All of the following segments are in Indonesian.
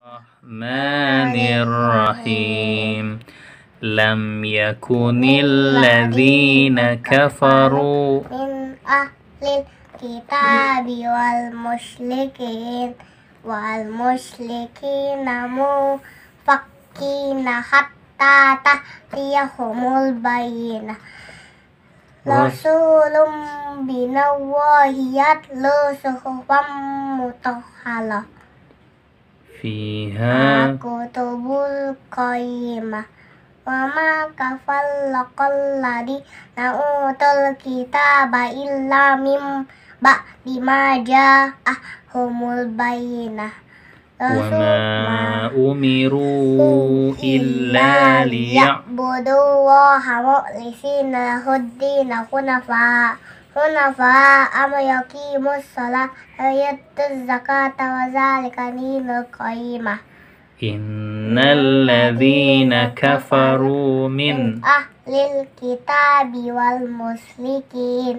الرحمن الرحيم لم يكن الذين كفروا من أهل الكتاب والمشركين والمشركين مفكين حتى تأتيهم البينة رسول من الله يتلو صحفا مطهرة fiha kutubul qayyimah wa ma kafallaqal ladhi na'utul kitaba illa mim ba bima ja'ahumul bayinah وما أمروا إلا ليعبدوا الله مخلصين له الدين حنفاء حنفاء يقيم الصلاة ويؤتوا الزكاة وذلك دين القيمة إن الذين كفروا من أهل الكتاب والمشركين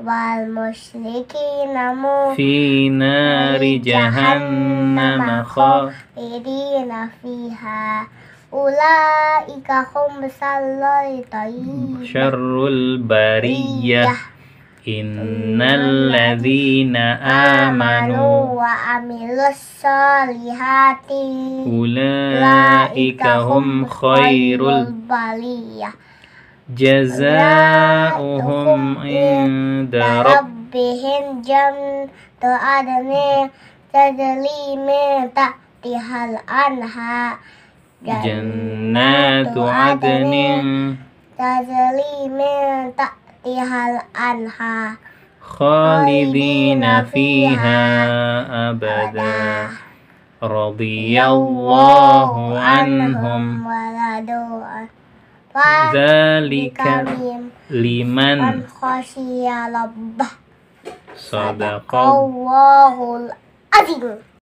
والمشركين مو في نار جهنم خالدين فيها أولئك هم شر البرية Innalladzina amanu wa amilus solihati Ulaika hum khairul baliyah Jazauhum inda rabbihim jam adni tajri min tahtihal anha Jannatu adnin tajri min tahtihal ihal anha khalidina fiha abada radiyallahu anhum zalika liman rabbah sadaqallahul azim